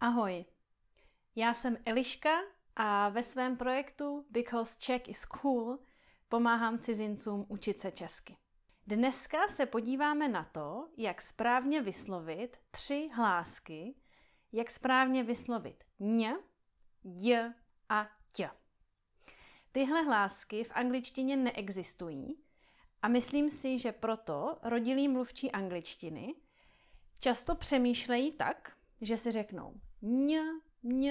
Ahoj, já jsem Eliška a ve svém projektu Because Czech is Cool pomáhám cizincům učit se česky. Dneska se podíváme na to, jak správně vyslovit tři hlásky, jak správně vyslovit ň, d a ť. Tyhle hlásky v angličtině neexistují a myslím si, že proto rodilí mluvčí angličtiny často přemýšlejí tak, že si řeknou Ň, ň,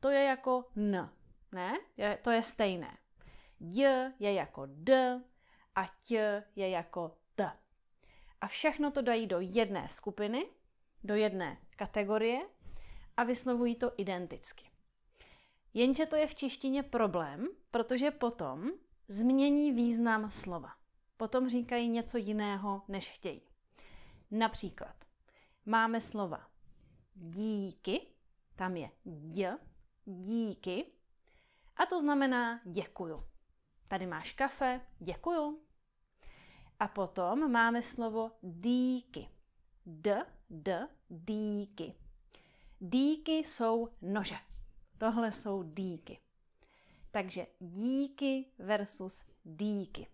to je jako N, ne? Je, to je stejné. J je jako D a T je jako T. A všechno to dají do jedné skupiny, do jedné kategorie a vyslovují to identicky. Jenže to je v češtině problém, protože potom změní význam slova. Potom říkají něco jiného, než chtějí. Například máme slova díky, tam je d, díky, a to znamená děkuju. Tady máš kafe, děkuju. A potom máme slovo díky. D, d, díky. Díky jsou nože. Tohle jsou díky. Takže díky versus díky.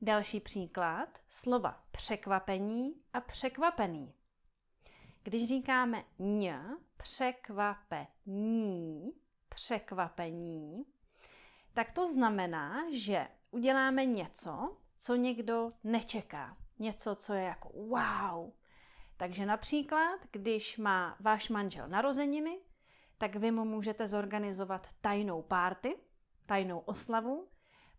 Další příklad slova překvapení a překvapený. Když říkáme ň, překvapení, překvapení, tak to znamená, že uděláme něco, co někdo nečeká. Něco, co je jako wow. Takže například, když má váš manžel narozeniny, tak vy mu můžete zorganizovat tajnou párty, tajnou oslavu,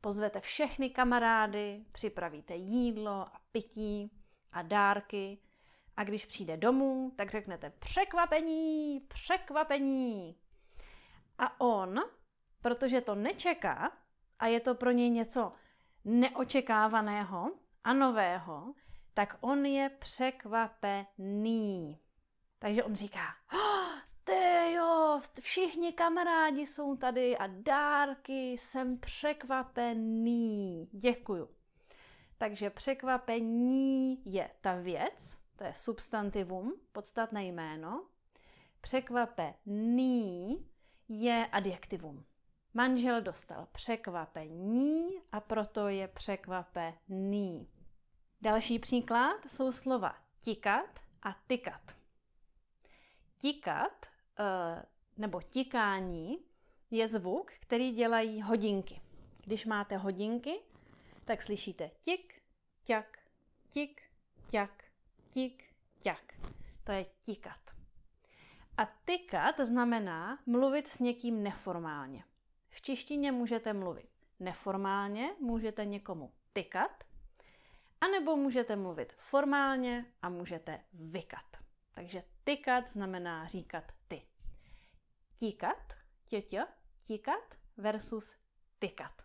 pozvete všechny kamarády, připravíte jídlo a pití a dárky a když přijde domů, tak řeknete překvapení, překvapení. A on, protože to nečeká a je to pro něj něco neočekávaného a nového, tak on je překvapený. Takže on říká, oh, ty jo, všichni kamarádi jsou tady a dárky, jsem překvapený, děkuju. Takže překvapení je ta věc, to je substantivum, podstatné jméno. Překvapený je adjektivum. Manžel dostal překvapení a proto je překvapený. Další příklad jsou slova tikat a tikat. Tikat eh, nebo tikání je zvuk, který dělají hodinky. Když máte hodinky, tak slyšíte tik, ťak, tik, ťak, tik, ťak. To je tikat. A tikat znamená mluvit s někým neformálně. V češtině můžete mluvit neformálně, můžete někomu tikat, anebo můžete mluvit formálně a můžete vykat. Takže tikat znamená říkat ty. Tikat, tětě, tikat versus tikat.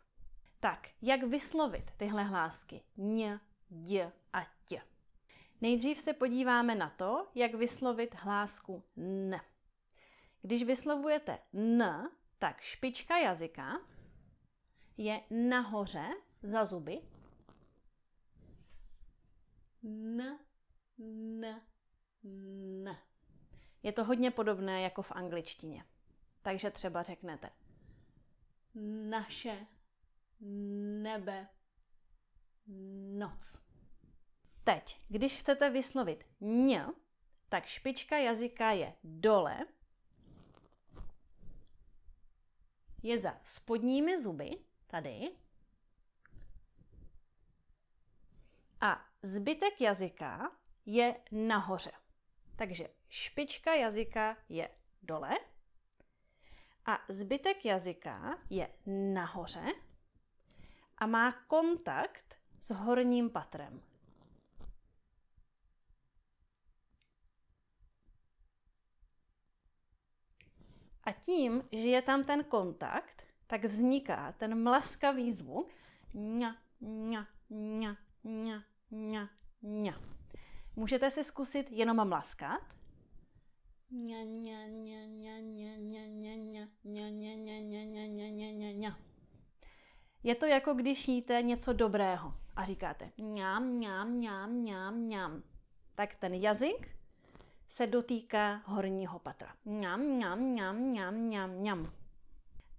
Tak, jak vyslovit tyhle hlásky? Ně, dě a tě. Nejdřív se podíváme na to, jak vyslovit hlásku N. Když vyslovujete N, tak špička jazyka je nahoře za zuby. N, N, N. Je to hodně podobné jako v angličtině. Takže třeba řeknete naše nebe noc. Teď, když chcete vyslovit ň, tak špička jazyka je dole, je za spodními zuby, tady, a zbytek jazyka je nahoře. Takže špička jazyka je dole a zbytek jazyka je nahoře a má kontakt s horním patrem. A tím, že je tam ten kontakt, tak vzniká ten mlaskavý zvuk. Ňa, ňa, ňa, ňa, ňa, ňa. Můžete si zkusit jenom mlaskat. Je to jako když jíte něco dobrého a říkáte ňam, ňam, ňam, ňam, ňam. Tak ten jazyk se dotýká horního patra. Mňam, mňam, mňam, mňam, mňam, mňam.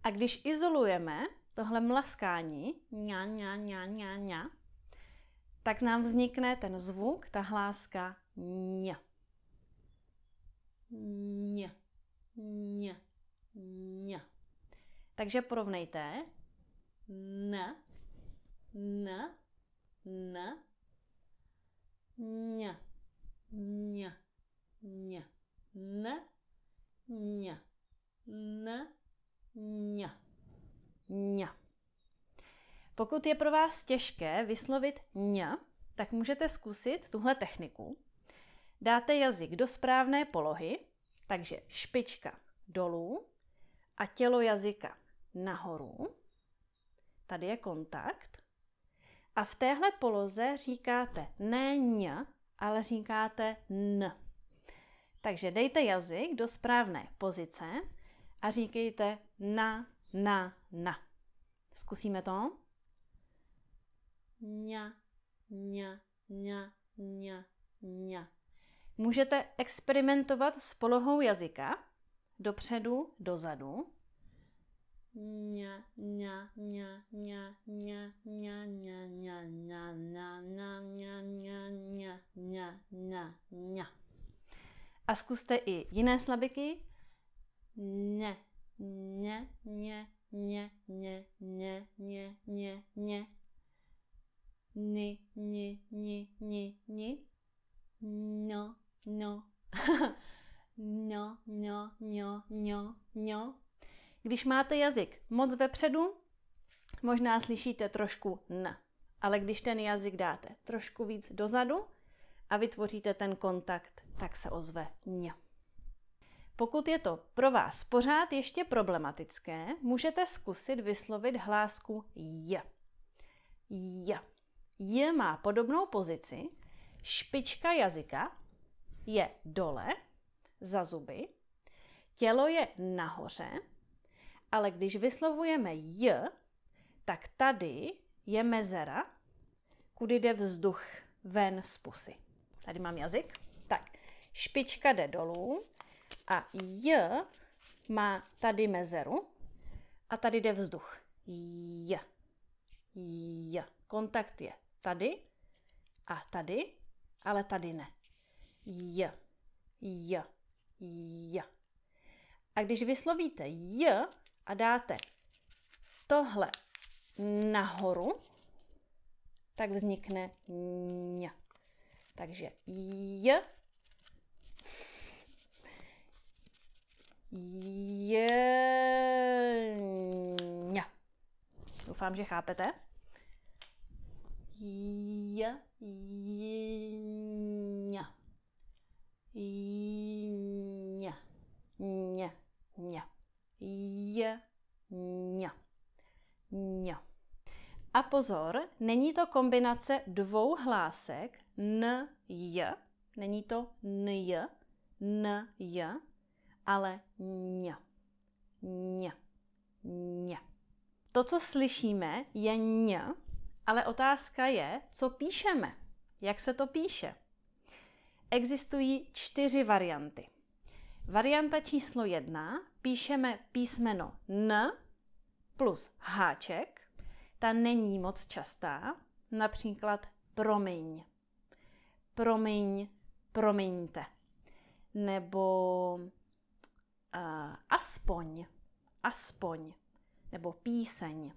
A když izolujeme tohle mlaskání, ňa, ňa, ňa, ňa, ňa, tak nám vznikne ten zvuk, ta hláska mňa. Mňa, mňa, mňa. Takže porovnejte. N, n, n, mňa, mňa ň, n, ň, n, ň, ň. Pokud je pro vás těžké vyslovit ň, tak můžete zkusit tuhle techniku. Dáte jazyk do správné polohy, takže špička dolů a tělo jazyka nahoru. Tady je kontakt. A v téhle poloze říkáte ne ň, ale říkáte n. Takže dejte jazyk do správné pozice a říkejte na, na, na. Zkusíme to. Ňa, ňa, ňa, ňa, ňa. Můžete experimentovat s polohou jazyka dopředu, dozadu. ně, ně, ně, ně, ně, ně, ně, ně, ně, ně, ně, ně, ně, ně, ně, ně a zkuste i jiné slabiky. Ně, ně, ně, ně, ně, ně, ně, ně, ně. Ni, ni, ni, ni, ni. No, no. no, no, no, no, no. Když máte jazyk moc vepředu, možná slyšíte trošku n. Ale když ten jazyk dáte trošku víc dozadu, a vytvoříte ten kontakt, tak se ozve ně. Pokud je to pro vás pořád ještě problematické, můžete zkusit vyslovit hlásku j. J. J má podobnou pozici, špička jazyka je dole, za zuby, tělo je nahoře, ale když vyslovujeme j, tak tady je mezera, kudy jde vzduch ven z pusy. Tady mám jazyk. Tak, špička jde dolů a j má tady mezeru a tady jde vzduch. J. J. Kontakt je tady a tady, ale tady ne. J. J. J. A když vyslovíte J a dáte tohle nahoru, tak vznikne ň. Takže j, j, Doufám, že chápete. J, j, J, ně, ně, j, ně, A pozor, není to kombinace dvou hlásek, n j. Není to n j, n j, ale ň. ň. ň. To, co slyšíme, je ň, ale otázka je, co píšeme. Jak se to píše? Existují čtyři varianty. Varianta číslo jedna píšeme písmeno N plus háček. Ta není moc častá, například promiň promiň, promiňte. Nebo uh, aspoň, aspoň, nebo píseň.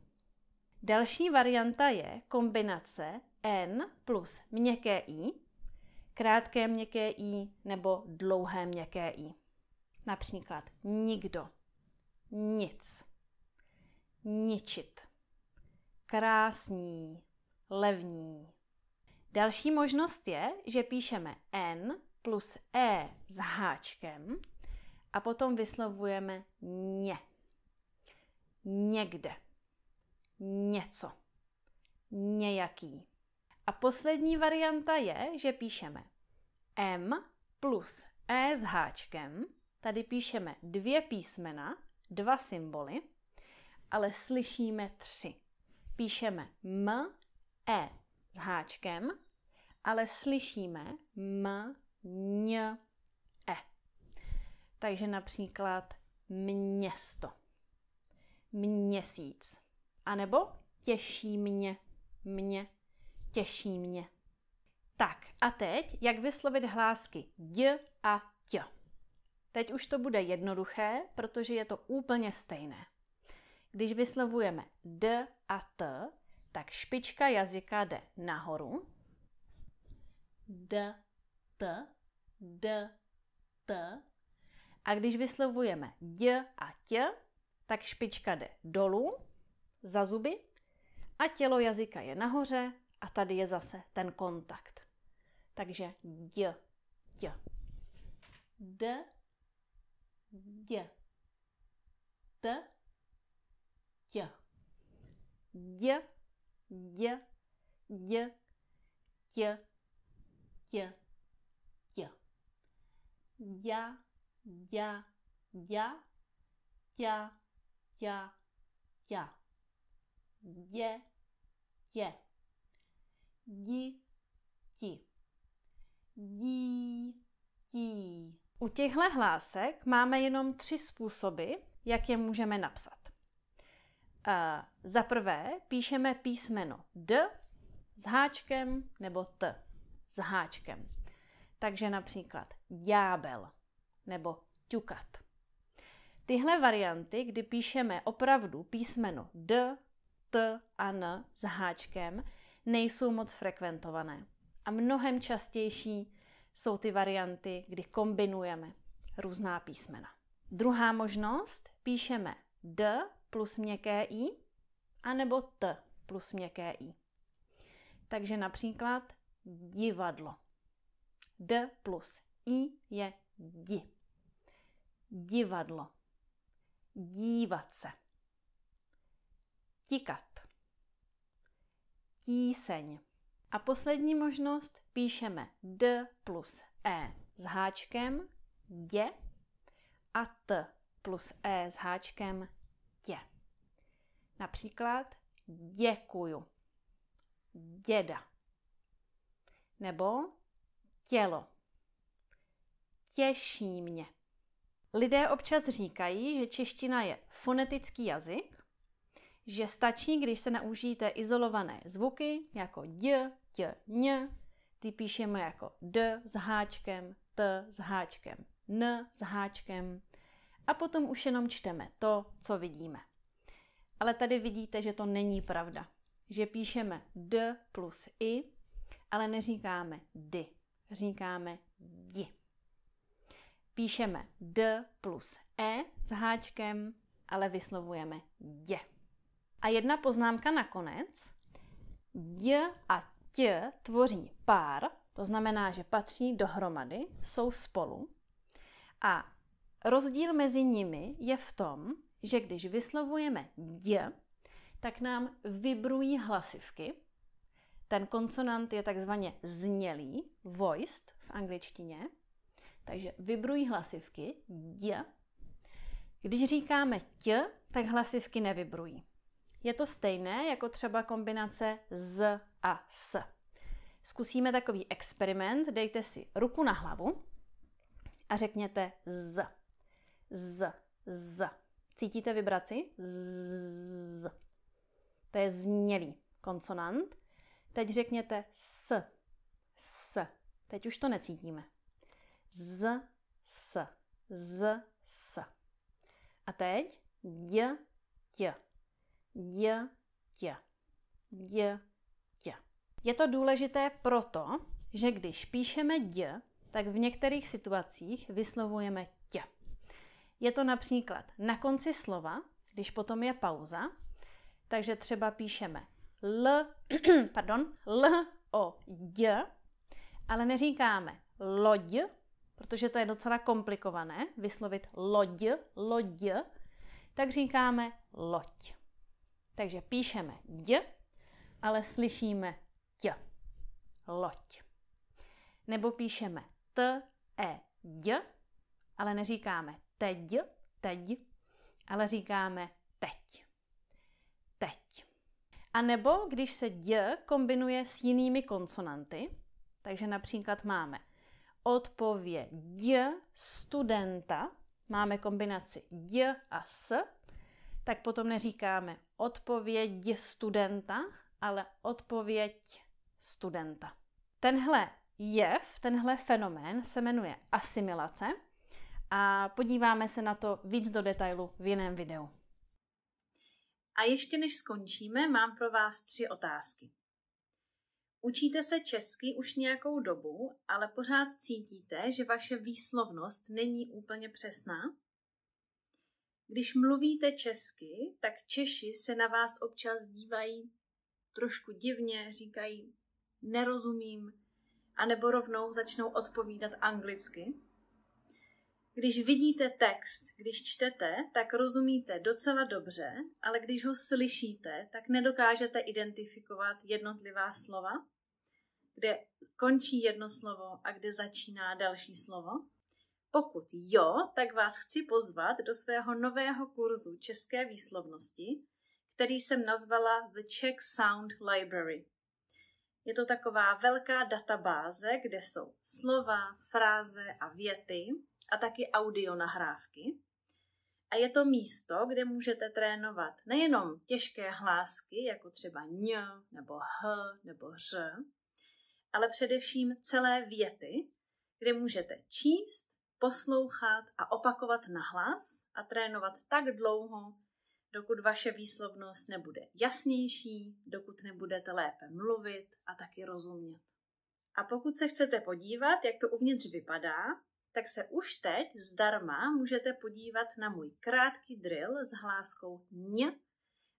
Další varianta je kombinace N plus měkké I, krátké měkké I nebo dlouhé měkké I. Například nikdo, nic, ničit, krásný, levní. Další možnost je, že píšeme N plus E s háčkem a potom vyslovujeme ně. Někde. Něco. Nějaký. A poslední varianta je, že píšeme M plus E s háčkem. Tady píšeme dvě písmena, dva symboly, ale slyšíme tři. Píšeme M, E s háčkem ale slyšíme m, ň, e. Takže například město, měsíc, anebo těší mě, mě, těší mě. Tak a teď, jak vyslovit hlásky d a t. Teď už to bude jednoduché, protože je to úplně stejné. Když vyslovujeme d a t, tak špička jazyka jde nahoru d, t, d, t. A když vyslovujeme d a t, tak špička jde dolů, za zuby, a tělo jazyka je nahoře a tady je zase ten kontakt. Takže d, t, D, d, t, t, D, d, d, tě т, т. Я, я, я, тя, тя, тя. Е, е. ti. Dí, tí. U těchto hlásek máme jenom tři způsoby, jak je můžeme napsat. Uh, Za prvé píšeme písmeno D s háčkem nebo T s háčkem. Takže například ďábel nebo ťukat. Tyhle varianty, kdy píšeme opravdu písmeno D, T a N s háčkem, nejsou moc frekventované. A mnohem častější jsou ty varianty, kdy kombinujeme různá písmena. Druhá možnost, píšeme D plus měkké I, anebo T plus měkké I. Takže například divadlo. D plus I je di. Divadlo. Dívat se. Tikat. Tíseň. A poslední možnost píšeme D plus E s háčkem dě a T plus E s háčkem tě. Například děkuju. Děda nebo tělo. Těší mě. Lidé občas říkají, že čeština je fonetický jazyk, že stačí, když se naučíte izolované zvuky, jako d, t, ň, ty píšeme jako d s háčkem, t s háčkem, n s háčkem a potom už jenom čteme to, co vidíme. Ale tady vidíte, že to není pravda, že píšeme d plus i ale neříkáme dy, říkáme di. Píšeme d plus e s háčkem, ale vyslovujeme dě. A jedna poznámka nakonec. Dě a tě tvoří pár, to znamená, že patří dohromady, jsou spolu. A rozdíl mezi nimi je v tom, že když vyslovujeme dě, tak nám vibrují hlasivky, ten konsonant je takzvaně znělý, voiced v angličtině, takže vybrují hlasivky d. Když říkáme t, tak hlasivky nevybrují. Je to stejné jako třeba kombinace z a s. Zkusíme takový experiment, dejte si ruku na hlavu a řekněte z, z, z. Cítíte vibraci? Z. To je znělý konsonant. Teď řekněte s, s. Teď už to necítíme. Z, s, z, s. A teď dě, tě, dě, tě, dě, tě. Je to důležité proto, že když píšeme dě, tak v některých situacích vyslovujeme tě. Je to například na konci slova, když potom je pauza, takže třeba píšeme L, pardon, L, O, J, ale neříkáme loď, protože to je docela komplikované vyslovit loď, loď, tak říkáme loď. Takže píšeme d, ale slyšíme t, loď. Nebo píšeme t, e, d, ale neříkáme teď, teď, ale říkáme teď. Teď. A nebo když se d kombinuje s jinými konsonanty, takže například máme odpověď studenta, máme kombinaci d a s, tak potom neříkáme odpověď studenta, ale odpověď studenta. Tenhle jev, tenhle fenomén se jmenuje asimilace a podíváme se na to víc do detailu v jiném videu. A ještě než skončíme, mám pro vás tři otázky. Učíte se česky už nějakou dobu, ale pořád cítíte, že vaše výslovnost není úplně přesná? Když mluvíte česky, tak Češi se na vás občas dívají trošku divně, říkají nerozumím, anebo rovnou začnou odpovídat anglicky. Když vidíte text, když čtete, tak rozumíte docela dobře, ale když ho slyšíte, tak nedokážete identifikovat jednotlivá slova, kde končí jedno slovo a kde začíná další slovo. Pokud jo, tak vás chci pozvat do svého nového kurzu české výslovnosti, který jsem nazvala The Czech Sound Library. Je to taková velká databáze, kde jsou slova, fráze a věty, a taky audio nahrávky. A je to místo, kde můžete trénovat nejenom těžké hlásky, jako třeba ň, nebo h, nebo ř, ale především celé věty, kde můžete číst, poslouchat a opakovat nahlas a trénovat tak dlouho, dokud vaše výslovnost nebude jasnější, dokud nebudete lépe mluvit a taky rozumět. A pokud se chcete podívat, jak to uvnitř vypadá, tak se už teď zdarma můžete podívat na můj krátký drill s hláskou ň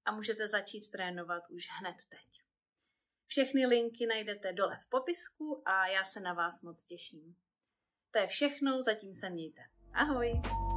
a můžete začít trénovat už hned teď. Všechny linky najdete dole v popisku a já se na vás moc těším. To je všechno, zatím se mějte. Ahoj!